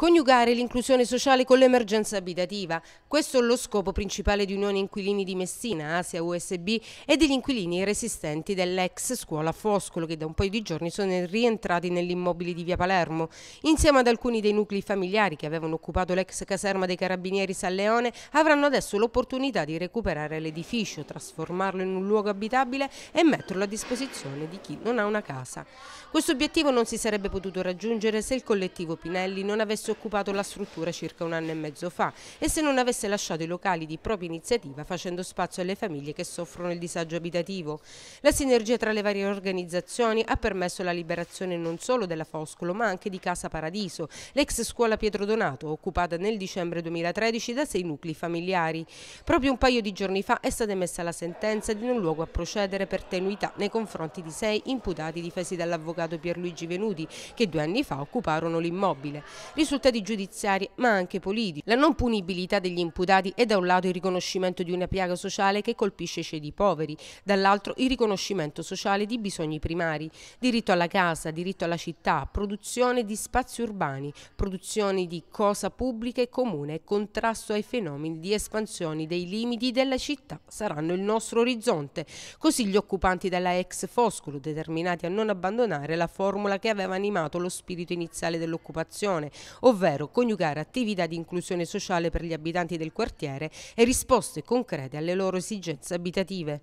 Coniugare l'inclusione sociale con l'emergenza abitativa, questo è lo scopo principale di Unione Inquilini di Messina, Asia USB e degli inquilini resistenti dell'ex scuola Foscolo che da un paio di giorni sono rientrati nell'immobile di via Palermo, insieme ad alcuni dei nuclei familiari che avevano occupato l'ex caserma dei Carabinieri San Leone, avranno adesso l'opportunità di recuperare l'edificio, trasformarlo in un luogo abitabile e metterlo a disposizione di chi non ha una casa. Questo obiettivo non si sarebbe potuto raggiungere se il collettivo Pinelli non avesse avesse occupato la struttura circa un anno e mezzo fa e se non avesse lasciato i locali di propria iniziativa facendo spazio alle famiglie che soffrono il disagio abitativo. La sinergia tra le varie organizzazioni ha permesso la liberazione non solo della Foscolo ma anche di Casa Paradiso, l'ex scuola Pietro Donato, occupata nel dicembre 2013 da sei nuclei familiari. Proprio un paio di giorni fa è stata emessa la sentenza di non luogo a procedere per tenuità nei confronti di sei imputati difesi dall'avvocato Pierluigi Venuti che due anni fa occuparono l'immobile. Risulta risultati giudiziari ma anche politici. La non punibilità degli imputati è da un lato il riconoscimento di una piaga sociale che colpisce i ceti poveri, dall'altro il riconoscimento sociale di bisogni primari, diritto alla casa, diritto alla città, produzione di spazi urbani, produzione di cosa pubblica e comune, contrasto ai fenomeni di espansione dei limiti della città saranno il nostro orizzonte. Così gli occupanti della ex Foscolo, determinati a non abbandonare la formula che aveva animato lo spirito iniziale dell'occupazione, ovvero coniugare attività di inclusione sociale per gli abitanti del quartiere e risposte concrete alle loro esigenze abitative.